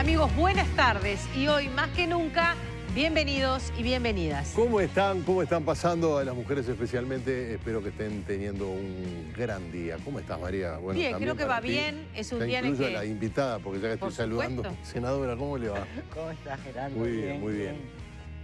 Amigos, buenas tardes y hoy más que nunca, bienvenidos y bienvenidas. ¿Cómo están? ¿Cómo están pasando a las mujeres especialmente? Espero que estén teniendo un gran día. ¿Cómo estás, María? bien, creo que va bien. Es un día en que... la invitada, porque ya que estoy saludando. Senadora, ¿cómo le va? ¿Cómo está, Gerardo? Muy bien, muy bien.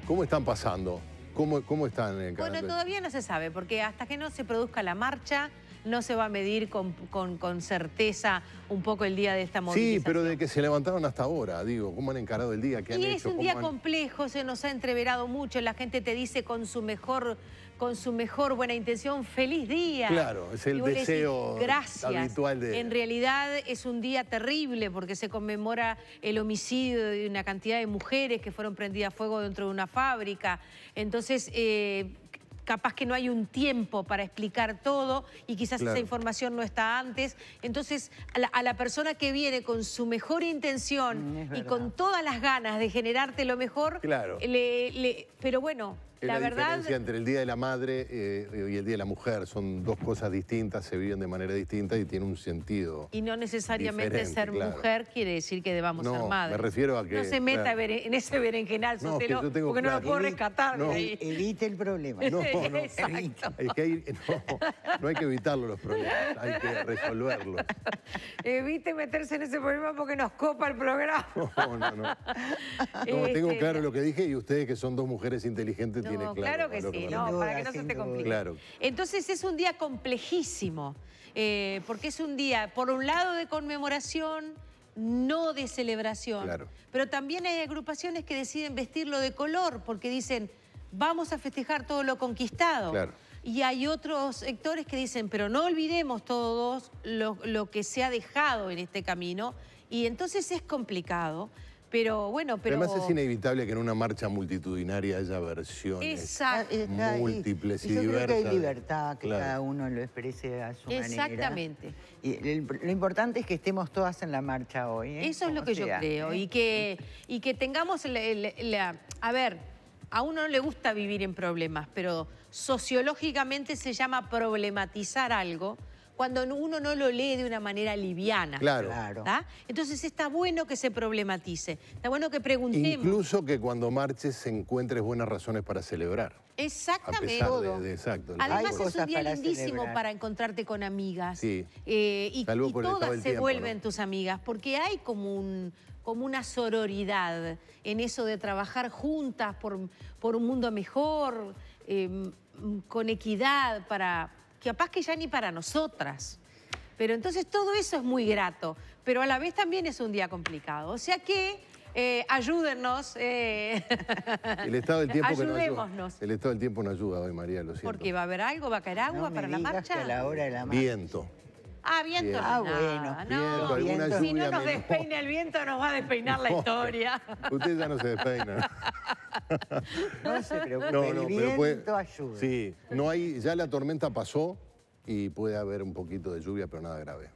¿Cómo están pasando? ¿Cómo, cómo están en el Bueno, todavía no se sabe, porque hasta que no se produzca la marcha no se va a medir con, con, certeza un poco el día de esta movilización. Sí, pero de que se levantaron hasta ahora, digo, cómo han encarado el día que han hecho. Y es un día complejo, se nos ha entreverado mucho, la gente te dice con su mejor con su mejor buena intención, feliz día. Claro, es el deseo habitual de... En realidad es un día terrible porque se conmemora el homicidio de una cantidad de mujeres que fueron prendidas a fuego dentro de una fábrica. Entonces, eh, capaz que no hay un tiempo para explicar todo y quizás esa información no está antes. Entonces, a la, persona que viene con su mejor intención mm, y con todas las ganas de generarte lo mejor, claro. pero bueno, la, diferencia entre el Día de la Madre eh, y el Día de la Mujer. Son dos cosas distintas, se viven de manera distinta y tiene un sentido. Y no necesariamente ser mujer quiere decir que debamos ser madre. Me refiero a que. No se meta en ese berenjenal, porque no lo puedo rescatar. No. E-, evite el problema. No, no. Exacto. Es que hay, no, hay que evitarlo los problemas, hay que resolverlos. Evite meterse en ese problema porque nos copa el programa. no, no. no tengo este, claro lo que dije y ustedes que son dos mujeres inteligentes no, claro. que, sí, para que no se te complique. Entonces es un día complejísimo, eh, porque es un día, por un lado, de conmemoración, no de celebración. Pero también hay agrupaciones que deciden vestirlo de color, porque dicen, vamos a festejar todo lo conquistado. Y hay otros sectores que dicen, pero no olvidemos todos lo que se ha dejado en este camino. Y entonces es complicado. Pero bueno, pero... Además es inevitable que en una marcha multitudinaria haya versiones Exacto. Ah, múltiples y, diversas. hay libertad, que cada uno lo exprese a su Exactamente. manera. Exactamente. Lo importante es que estemos todas en la marcha hoy. ¿eh? Eso es lo que yo creo. Y que, y que tengamos la... A ver, a uno no le gusta vivir en problemas, pero sociológicamente se llama problematizar algo cuando uno no lo lee de una manera liviana. Claro. Entonces está bueno que se problematice, está bueno que preguntemos. Incluso que cuando marches encuentres buenas razones para celebrar. Exactamente. Además es un día lindísimo para encontrarte con amigas. Sí. Eh, y, todas se vuelven tus amigas, porque hay como un una sororidad en eso de trabajar juntas por, un mundo mejor, eh, con equidad para, capaz que ya ni para nosotras. Pero entonces todo eso es muy grato, pero a la vez también es un día complicado. O sea que eh, ayúdennos. Eh. El estado del tiempo no ayuda. El estado del tiempo no ayuda hoy, María, lo siento. Porque va a haber algo, va a caer agua para la marcha. la hora de la marcha. Viento. Ah, viento. Ah, bueno. No, viento, Si no nos despeina el viento, nos va a despeinar la historia. Usted ya no se despeina. No se preocupe, no, no, el viento ayuda. Sí, no hay, ya la tormenta pasó y puede haber un poquito de lluvia, pero nada grave.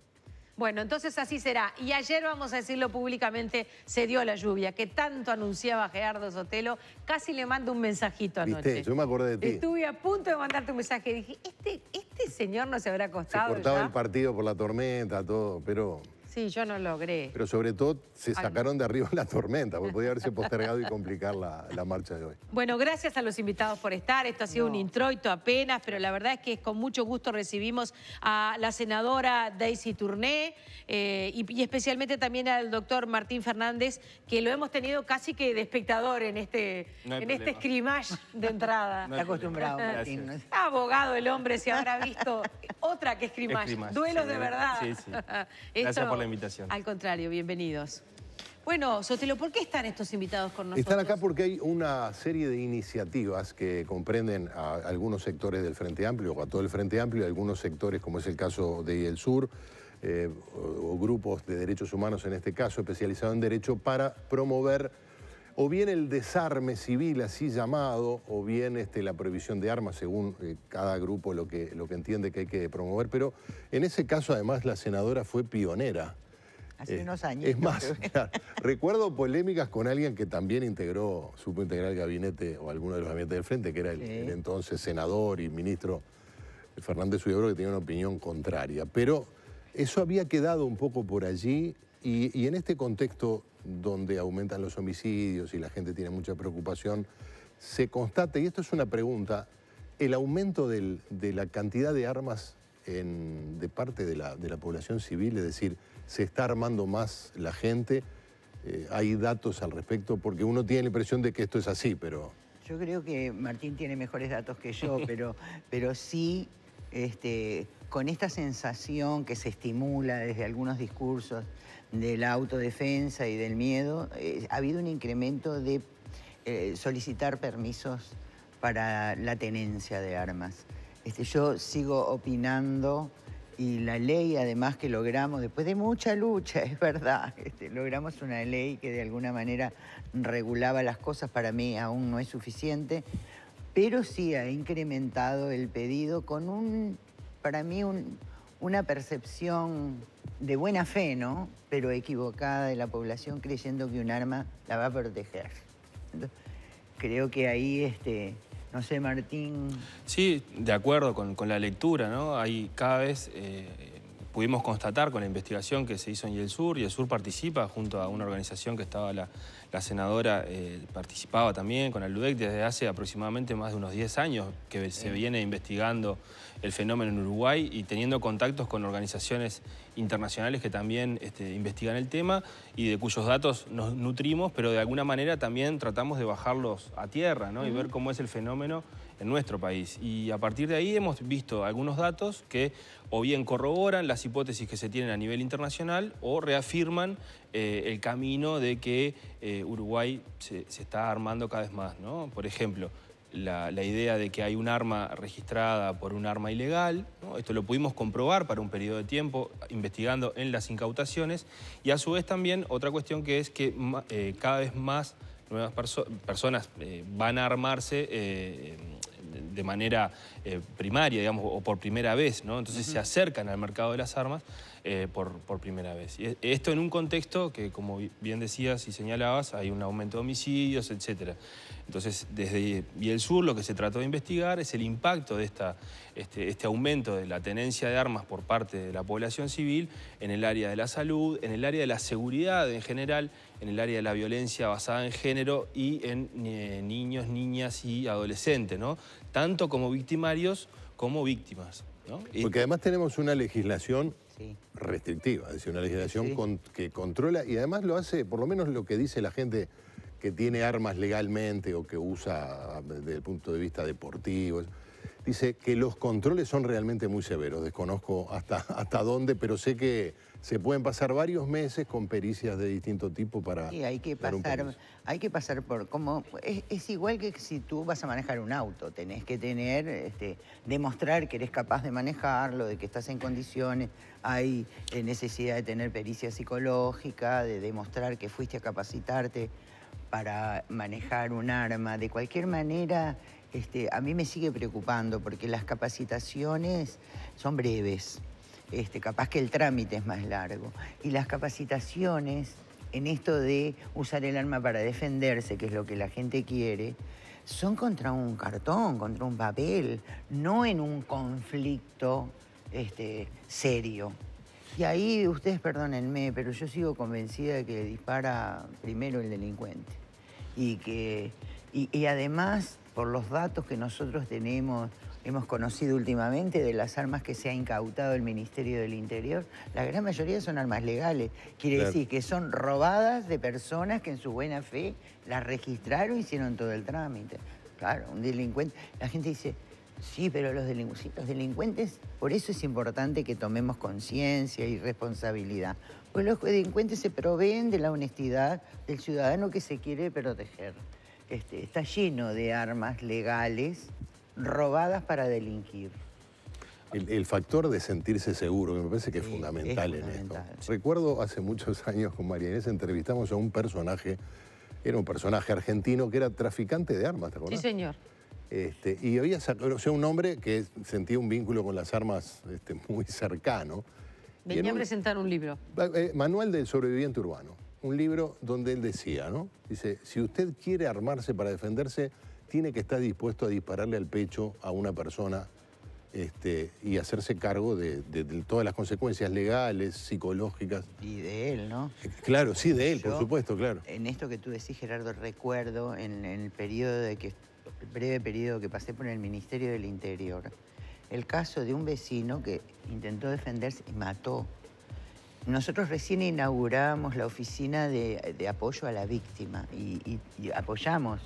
Bueno, entonces así será. Y ayer, vamos a decirlo públicamente, se dio la lluvia que tanto anunciaba Gerardo Sotelo. Casi le mando un mensajito anoche. Viste, yo me acordé de ti. Estuve a punto de mandarte un mensaje. y Dije, este, este señor no se habrá acostado. Se cortaba el partido por la tormenta, todo, pero... Sí, yo no logré. Pero sobre todo se sacaron de arriba la tormenta, porque podía haberse postergado y complicar la, marcha de hoy. Bueno, gracias a los invitados por estar. Esto ha sido un introito apenas, pero la verdad es que con mucho gusto recibimos a la senadora Daisy Tourné eh, y, especialmente también al doctor Martín Fernández, que lo hemos tenido casi que de espectador en este, este scrimmage de entrada. No ha acostumbrado, Martín. abogado el hombre, se habrá visto otra que scrimmage. Duelo de verdad. Sí, sí. invitación. Al contrario, bienvenidos. Bueno, Sotelo, ¿por qué están estos invitados con nosotros? Están acá porque hay una serie de iniciativas que comprenden a algunos sectores del Frente Amplio, o a todo el Frente Amplio, y algunos sectores, como es el caso de El Sur, eh, o grupos de derechos humanos en este caso, especializados en derecho, para promover o bien el desarme civil, así llamado, o bien este, la prohibición de armas, según eh, cada grupo lo que, lo que entiende que hay que promover. Pero en ese caso, además, la senadora fue pionera. Hace eh, unos años. Es más, recuerdo polémicas con alguien que también integró, supo integrar el gabinete o alguno de los gabinetes del frente, que era el, entonces senador y ministro Fernández Ullebro, que tenía una opinión contraria. Pero eso había quedado un poco por allí y, y en este contexto donde aumentan los homicidios y la gente tiene mucha preocupación, se constate, y esto es una pregunta, el aumento de la cantidad de armas de parte de la, población civil, es decir, se está armando más la gente, eh, hay datos al respecto, porque uno tiene la impresión de que esto es así, pero... Yo creo que Martín tiene mejores datos que yo, pero, sí este, con esta sensación que se estimula desde algunos discursos de la autodefensa y del miedo, eh, ha habido un incremento de eh, solicitar permisos para la tenencia de armas. Este, yo sigo opinando y la ley además que logramos, después de mucha lucha, es verdad, este, logramos una ley que de alguna manera regulaba las cosas, para mí aún no es suficiente, pero sí ha incrementado el pedido con un, para mí, una percepción de buena fe, ¿no? Pero equivocada de la población creyendo que un arma la va a proteger. creo que ahí, este, no sé, Martín... Sí, de acuerdo con, la lectura, ¿no? Hay cada vez... Eh, pudimos constatar con la investigación que se hizo en Sur, el Sur participa junto a una organización que estaba la, senadora, eh, participaba también con el LUDEC desde hace aproximadamente más de unos 10 años que se viene investigando el fenómeno en Uruguay y teniendo contactos con organizaciones internacionales que también este, investigan el tema y de cuyos datos nos nutrimos, pero de alguna manera también tratamos de bajarlos a tierra y ver cómo es el fenómeno en nuestro país. Y a partir de ahí hemos visto algunos datos que o bien corroboran las hipótesis que se tienen a nivel internacional o reafirman eh, el camino de que eh, Uruguay se, está armando cada vez más. ¿no? Por ejemplo, la, idea de que hay un arma registrada por un arma ilegal. Esto lo pudimos comprobar para un periodo de tiempo investigando en las incautaciones. Y a su vez también otra cuestión que es que eh, cada vez más nuevas personas van a armarse de manera eh, primaria, digamos, o por primera vez, ¿no? Entonces se acercan al mercado de las armas eh, por, primera vez. Y e, esto en un contexto que, como bien decías y señalabas, hay un aumento de homicidios, etc. Entonces, desde y el sur lo que se trató de investigar es el impacto de esta, este, este, aumento de la tenencia de armas por parte de la población civil en el área de la salud, en el área de la seguridad en general, en el área de la violencia basada en género y en eh, niños, niñas y adolescentes, ¿no? tanto como victimarios como víctimas. Porque además tenemos una legislación restrictiva, es decir, una legislación que controla y además lo hace, por lo menos lo que dice la gente que tiene armas legalmente o que usa desde el punto de vista deportivo dice que los controles son realmente muy severos. Desconozco hasta, hasta dónde, pero sé que se pueden pasar varios meses con pericias de distinto tipo para... Sí, hay que pasar, hay que pasar por... Como, es, igual que si tú vas a manejar un auto, tenés que tener, este, demostrar que eres capaz de manejarlo, de que estás en condiciones, hay eh, necesidad de tener pericia psicológica, de demostrar que fuiste a capacitarte para manejar un arma. De cualquier manera, este, a mí me sigue preocupando porque las capacitaciones son breves. Este, capaz que el trámite es más largo. Y las capacitaciones en esto de usar el arma para defenderse, que es lo que la gente quiere, son contra un cartón, contra un papel, no en un conflicto este, serio. Y ahí, ustedes perdónenme, pero yo sigo convencida de que dispara primero el delincuente. Y que y además por los datos que nosotros tenemos, hemos conocido últimamente de las armas que se ha incautado el Ministerio del Interior, la gran mayoría son armas legales. Quiere decir que son robadas de personas que en su buena fe las registraron y hicieron todo el trámite. Claro, un delincuente. La gente dice, Sí, pero los delincuentes, los delincuentes, por eso es importante que tomemos conciencia y responsabilidad. Pues los delincuentes se proveen de la honestidad del ciudadano que se quiere proteger. Este, está lleno de armas legales robadas para delinquir. El, factor de sentirse seguro, que me parece que es fundamental, en esto. Recuerdo hace muchos años con María Inés entrevistamos a un personaje, era un personaje argentino que era traficante de armas, ¿te acuerdas? Sí, señor. Este, y había o sea, un hombre que sentía un vínculo con las armas este, muy cercano. Venía a presentar un libro. Eh, eh, Manual del sobreviviente urbano un libro donde él decía, ¿no? Dice, si usted quiere armarse para defenderse, tiene que estar dispuesto a dispararle al pecho a una persona este, y hacerse cargo de, todas las consecuencias legales, psicológicas. Y de él, ¿no? Eh, claro, sí, de él, por supuesto, claro. En esto que tú decís, Gerardo, recuerdo en, el periodo de que, el breve periodo que pasé por el Ministerio del Interior, el caso de un vecino que intentó defenderse y mató nosotros recién inauguramos la oficina de, apoyo a la víctima y, apoyamos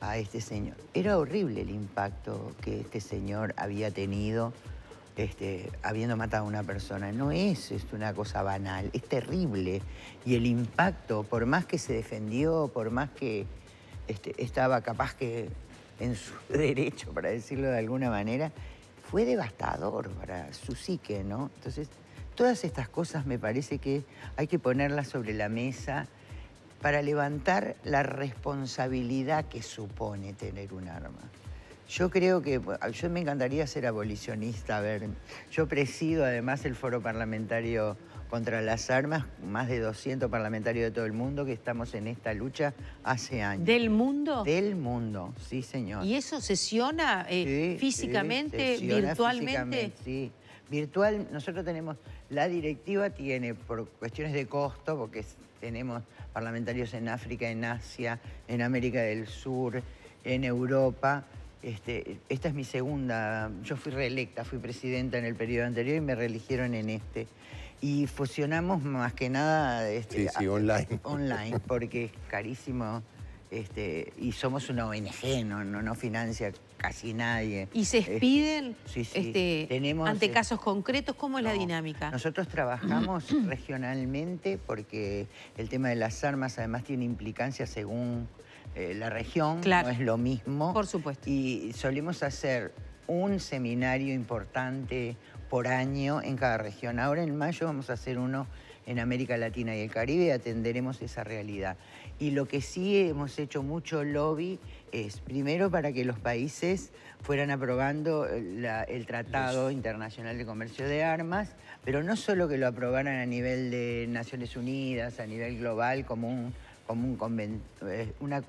a este señor. Era horrible el impacto que este señor había tenido este, habiendo matado a una persona. No es, una cosa banal, es terrible. Y el impacto, por más que se defendió, por más que este, estaba capaz que en su derecho, para decirlo de alguna manera, fue devastador para su psique, ¿no? Entonces, todas estas cosas me parece que hay que ponerlas sobre la mesa para levantar la responsabilidad que supone tener un arma. Yo creo que, yo me encantaría ser abolicionista, a ver, yo presido además el foro parlamentario contra las armas, más de 200 parlamentarios de todo el mundo que estamos en esta lucha hace años. ¿Del mundo? Del mundo, sí señor. ¿Y eso sesiona eh, físicamente, virtualmente? Físicamente, sí virtual nosotros tenemos, la directiva tiene por cuestiones de costo, porque tenemos parlamentarios en África, en Asia, en América del Sur, en Europa. Este, esta es mi segunda, yo fui reelecta, fui presidenta en el periodo anterior y me reeligieron en este. Y fusionamos más que nada este, sí, sí, online. online, porque es carísimo este, y somos una ONG, no, no, no financia casi nadie. ¿Y se expiden Este, Tenemos, ante eh, casos concretos? ¿Cómo es la dinámica? Nosotros trabajamos regionalmente porque el tema de las armas además tiene implicancia según eh, la región, claro. no es lo mismo. Por supuesto. Y solemos hacer un seminario importante por año en cada región. Ahora en mayo vamos a hacer uno en América Latina y el Caribe y atenderemos esa realidad. Y lo que sí hemos hecho mucho lobby es, primero, para que los países fueran aprobando eh, el Tratado Internacional de Comercio de Armas, pero no solo que lo aprobaran a nivel de Naciones Unidas, a nivel global, como, como eh, una,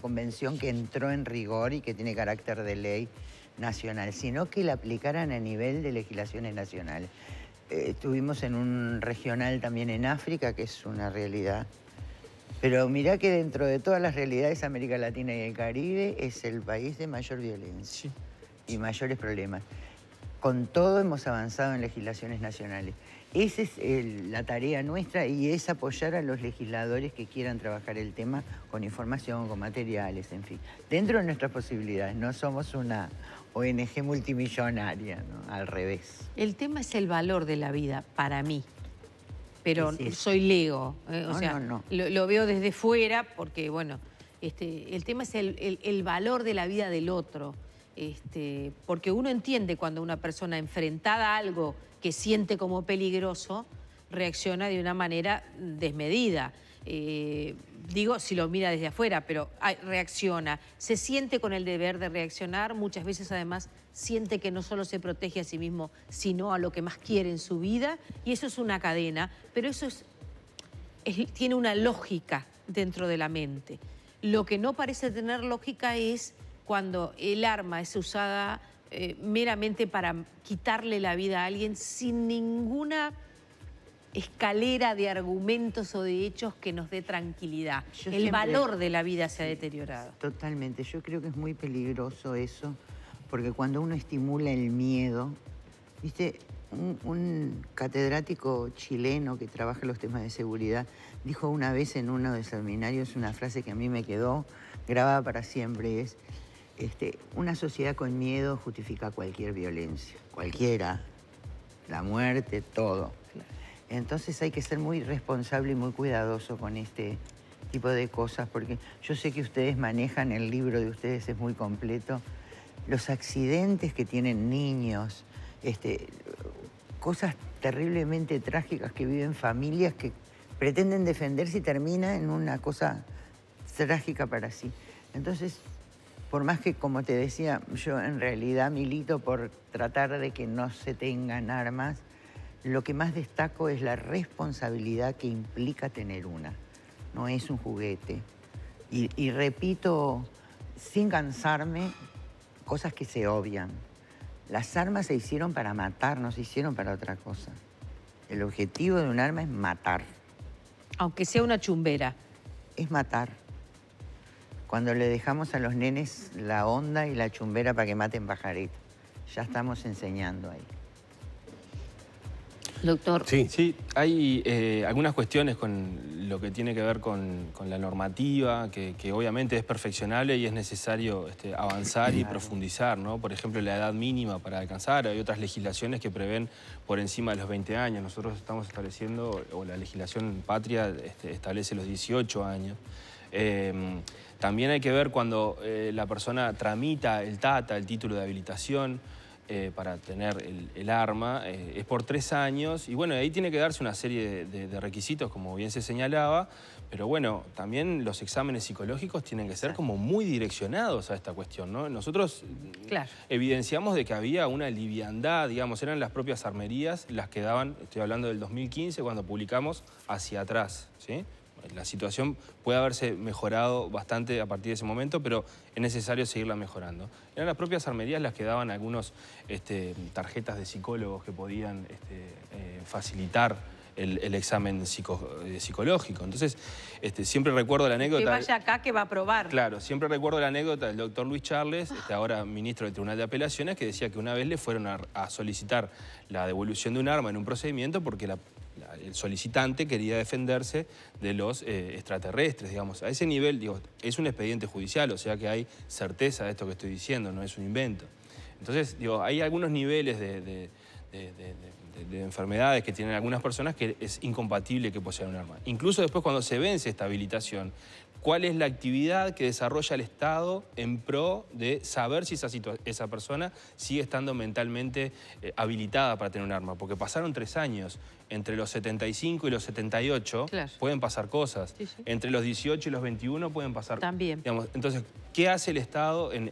convención que entró en rigor y que tiene carácter de ley nacional, sino que la aplicaran a nivel de legislaciones nacionales. Eh, estuvimos en un regional también en África, que es una realidad pero mirá que dentro de todas las realidades, América Latina y el Caribe es el país de mayor violencia y mayores problemas. Con todo hemos avanzado en legislaciones nacionales. Esa es eh, la tarea nuestra y es apoyar a los legisladores que quieran trabajar el tema con información, con materiales, en fin. Dentro de nuestras posibilidades, no somos una ONG multimillonaria, al revés. El tema es el valor de la vida para mí pero soy Lego. Eh, o sea, Lo, veo desde fuera porque, bueno, este, el tema es el, valor de la vida del otro. Este, porque uno entiende cuando una persona enfrentada a algo que siente como peligroso reacciona de una manera desmedida. Eh, digo si lo mira desde afuera, pero reacciona, se siente con el deber de reaccionar, muchas veces además siente que no solo se protege a sí mismo, sino a lo que más quiere en su vida, y eso es una cadena, pero eso es, tiene una lógica dentro de la mente. Lo que no parece tener lógica es cuando el arma es usada eh, meramente para quitarle la vida a alguien sin ninguna escalera de argumentos o de hechos que nos dé tranquilidad. el valor de la vida se ha deteriorado. Totalmente, yo creo que es muy peligroso eso, porque cuando uno estimula el miedo, viste, un, catedrático chileno que trabaja en los temas de seguridad dijo una vez en uno de los seminarios una frase que a mí me quedó grabada para siempre, es, este, una sociedad con miedo justifica cualquier violencia, cualquiera, la muerte, todo. Entonces hay que ser muy responsable y muy cuidadoso con este tipo de cosas, porque yo sé que ustedes manejan, el libro de ustedes es muy completo, los accidentes que tienen niños, este, cosas terriblemente trágicas que viven familias que pretenden defenderse y termina en una cosa trágica para sí. Entonces, por más que, como te decía, yo en realidad milito por tratar de que no se tengan armas, lo que más destaco es la responsabilidad que implica tener una. No es un juguete. Y, repito, sin cansarme, cosas que se obvian. Las armas se hicieron para matar, no se hicieron para otra cosa. El objetivo de un arma es matar. Aunque sea una chumbera. Es matar. Cuando le dejamos a los nenes la onda y la chumbera para que maten pajaritos, ya estamos enseñando ahí doctor. Sí, sí hay eh, algunas cuestiones con lo que tiene que ver con, la normativa, que, obviamente es perfeccionable y es necesario este, avanzar y profundizar, ¿no? Por ejemplo, la edad mínima para alcanzar, hay otras legislaciones que prevén por encima de los 20 años. Nosotros estamos estableciendo, o la legislación patria este, establece los 18 años. Em, también hay que ver cuando eh, la persona tramita el TATA, el título de habilitación, eh, para tener el, arma. Eh, es por tres años y bueno, ahí tiene que darse una serie de, requisitos, como bien se señalaba, pero bueno, también los exámenes psicológicos tienen que ser como muy direccionados a esta cuestión, ¿no? Nosotros mm, evidenciamos de que había una liviandad, digamos, eran las propias armerías las que daban, estoy hablando del 2015, cuando publicamos Hacia atrás, ¿sí? la situación puede haberse mejorado bastante a partir de ese momento, pero es necesario seguirla mejorando. Eran las propias armerías las que daban algunos este, tarjetas de psicólogos que podían este, eh, facilitar el, examen eh, psicológico. Entonces, este, siempre recuerdo la anécdota... Que vaya acá que va a probar. Claro, siempre recuerdo la anécdota del doctor Luis Charles, ahora ministro del Tribunal de Apelaciones, que decía que una vez le fueron a solicitar la devolución de un arma en un procedimiento porque la el solicitante quería defenderse de los eh, extraterrestres, digamos. A ese nivel, digo, es un expediente judicial, o sea que hay certeza de esto que estoy diciendo, no es un invento. Entonces, digo, hay algunos niveles de, enfermedades que tienen algunas personas que es incompatible que posean un arma. Incluso después cuando se vence esta habilitación, cuál es la actividad que desarrolla el Estado en pro de saber si esa, esa persona sigue estando mentalmente eh, habilitada para tener un arma. Porque pasaron tres años entre los 75 y los 78 pueden pasar cosas. Entre los 18 y los 21 pueden pasar... También. entonces, ¿qué hace el Estado en,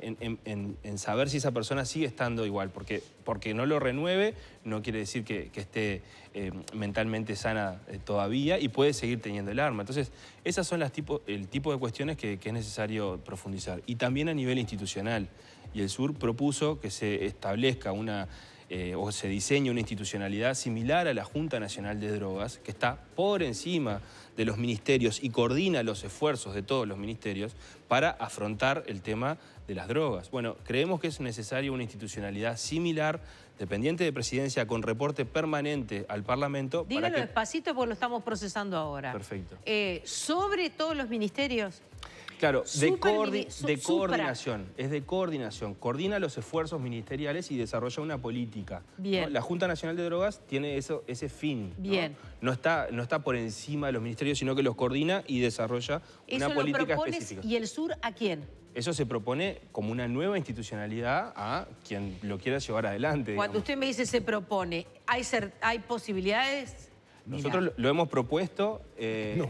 saber si esa persona sigue estando igual? Porque, porque no lo renueve no quiere decir que, esté eh, mentalmente sana eh, todavía y puede seguir teniendo el arma. Entonces, esas son las tipo, el tipo de cuestiones que es necesario profundizar. Y también a nivel institucional. Y el sur propuso que se establezca una eh, o se diseña una institucionalidad similar a la Junta Nacional de Drogas, que está por encima de los ministerios y coordina los esfuerzos de todos los ministerios para afrontar el tema de las drogas. Bueno, creemos que es necesaria una institucionalidad similar, dependiente de presidencia, con reporte permanente al Parlamento. Dígalo despacito porque lo estamos procesando ahora. Perfecto. Eh, sobre todos los ministerios. Claro, de, de coordinación, es de coordinación. Coordina los esfuerzos ministeriales y desarrolla una política. Bien. La Junta Nacional de Drogas tiene eso, ese fin. Bien. ¿no? está, no está por encima de los ministerios, sino que los coordina y desarrolla una política específica. ¿Y el sur a quién? Eso se propone como una nueva institucionalidad a quien lo quiera llevar adelante. Cuando usted me dice se propone, ¿hay, hay posibilidades nosotros lo hemos propuesto eh,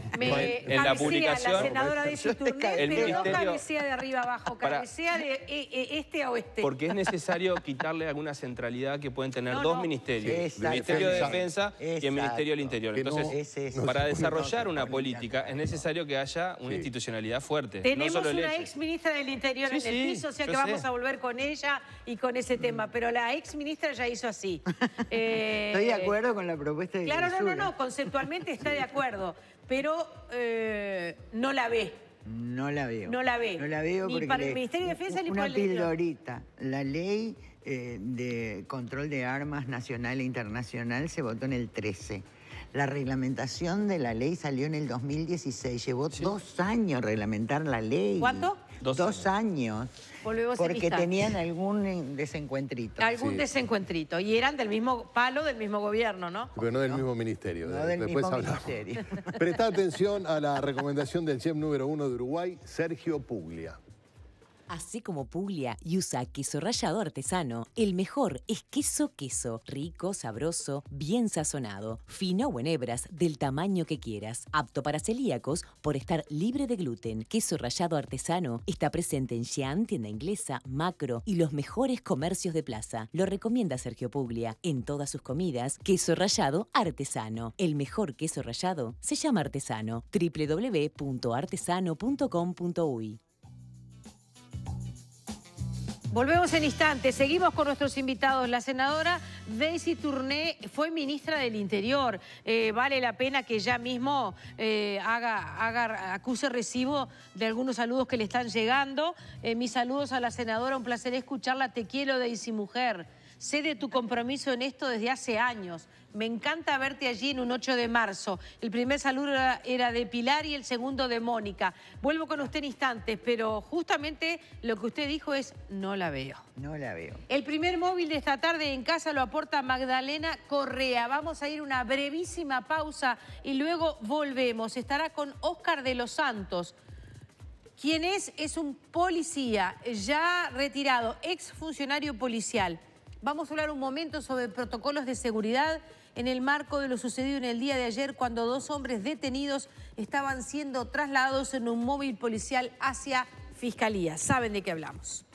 en, la publicación. La senadora dice este Turné, pero no cabecea de arriba abajo, cabecea de eh, eh, este a oeste. Porque es necesario quitarle alguna centralidad que pueden tener dos ministerios, el Ministerio de Defensa y el Ministerio del Interior. Entonces, para desarrollar una política es necesario que haya una institucionalidad fuerte. Tenemos una ex ministra del Interior en el piso, o sea que vamos a volver con ella y con ese tema, pero la ex ministra ya hizo así. Estoy de acuerdo con la propuesta de Claro, no, conceptualmente está de acuerdo, pero eh, no la ve. No la veo. No la ve. No la veo porque para el Ministerio de Defensa ni para Una La ley eh, de control de armas nacional e internacional se votó en el 13. La reglamentación de la ley salió en el 2016. Llevó dos años reglamentar la ley. ¿Cuánto? Dos, años. porque tenían algún desencuentrito. Algún desencuentrito. Y eran del mismo palo, del mismo gobierno, ¿no? Pero no del mismo ministerio. No Después mismo hablamos. ministerio. atención a la recomendación del chef número uno de Uruguay, Sergio Puglia. Así como Puglia y usa queso rallado artesano. El mejor es queso queso, rico, sabroso, bien sazonado, fino o en hebras, del tamaño que quieras, apto para celíacos por estar libre de gluten. Queso rallado artesano está presente en Xi'an, tienda inglesa, Macro y los mejores comercios de plaza. Lo recomienda Sergio Puglia en todas sus comidas. Queso rallado artesano. El mejor queso rallado se llama artesano. www.artesano.com.uy Volvemos en instantes. Seguimos con nuestros invitados. La senadora Daisy Tourné fue ministra del Interior. Eh, vale la pena que ya mismo eh, haga, acuse recibo de algunos saludos que le están llegando. Eh, mis saludos a la senadora. Un placer escucharla. Te quiero, Daisy, mujer. Sé de tu compromiso en esto desde hace años. Me encanta verte allí en un 8 de marzo. El primer saludo era de Pilar y el segundo de Mónica. Vuelvo con usted en instantes, pero justamente lo que usted dijo es no la veo. No la veo. El primer móvil de esta tarde en casa lo aporta Magdalena Correa. Vamos a ir una brevísima pausa y luego volvemos. Estará con Oscar de los Santos. Quien es? Es un policía ya retirado, ex funcionario policial. Vamos a hablar un momento sobre protocolos de seguridad en el marco de lo sucedido en el día de ayer cuando dos hombres detenidos estaban siendo trasladados en un móvil policial hacia Fiscalía. Saben de qué hablamos.